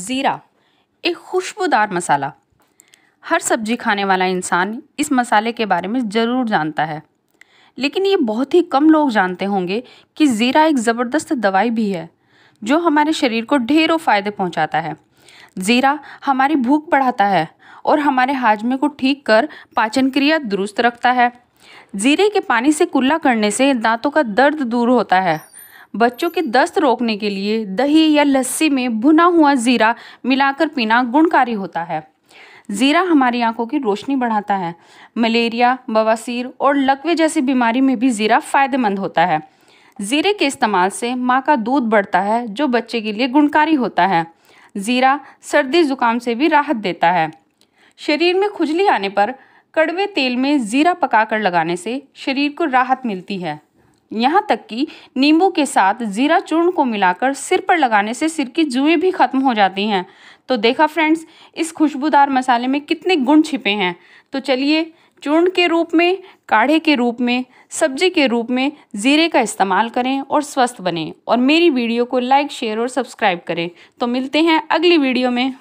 ज़ीरा एक खुशबूदार मसाला हर सब्जी खाने वाला इंसान इस मसाले के बारे में ज़रूर जानता है लेकिन ये बहुत ही कम लोग जानते होंगे कि ज़ीरा एक ज़बरदस्त दवाई भी है जो हमारे शरीर को ढेरों फ़ायदे पहुंचाता है ज़ीरा हमारी भूख बढ़ाता है और हमारे हाजमे को ठीक कर पाचन क्रिया दुरुस्त रखता है जीरे के पानी से कुल्ला करने से दांतों का दर्द दूर होता है बच्चों के दस्त रोकने के लिए दही या लस्सी में भुना हुआ ज़ीरा मिलाकर पीना गुणकारी होता है ज़ीरा हमारी आंखों की रोशनी बढ़ाता है मलेरिया बवासीर और लकवे जैसी बीमारी में भी ज़ीरा फ़ायदेमंद होता है ज़ीरे के इस्तेमाल से माँ का दूध बढ़ता है जो बच्चे के लिए गुणकारी होता है ज़ीरा सर्दी ज़ुकाम से भी राहत देता है शरीर में खुजली आने पर कड़वे तेल में ज़ीरा पकाकर लगाने से शरीर को राहत मिलती है यहाँ तक कि नींबू के साथ जीरा चूर्ण को मिलाकर सिर पर लगाने से सिर की जुएँ भी खत्म हो जाती हैं तो देखा फ्रेंड्स इस खुशबूदार मसाले में कितने गुण छिपे हैं तो चलिए चूर्ण के रूप में काढ़े के रूप में सब्जी के रूप में ज़ीरे का इस्तेमाल करें और स्वस्थ बनें और मेरी वीडियो को लाइक शेयर और सब्सक्राइब करें तो मिलते हैं अगली वीडियो में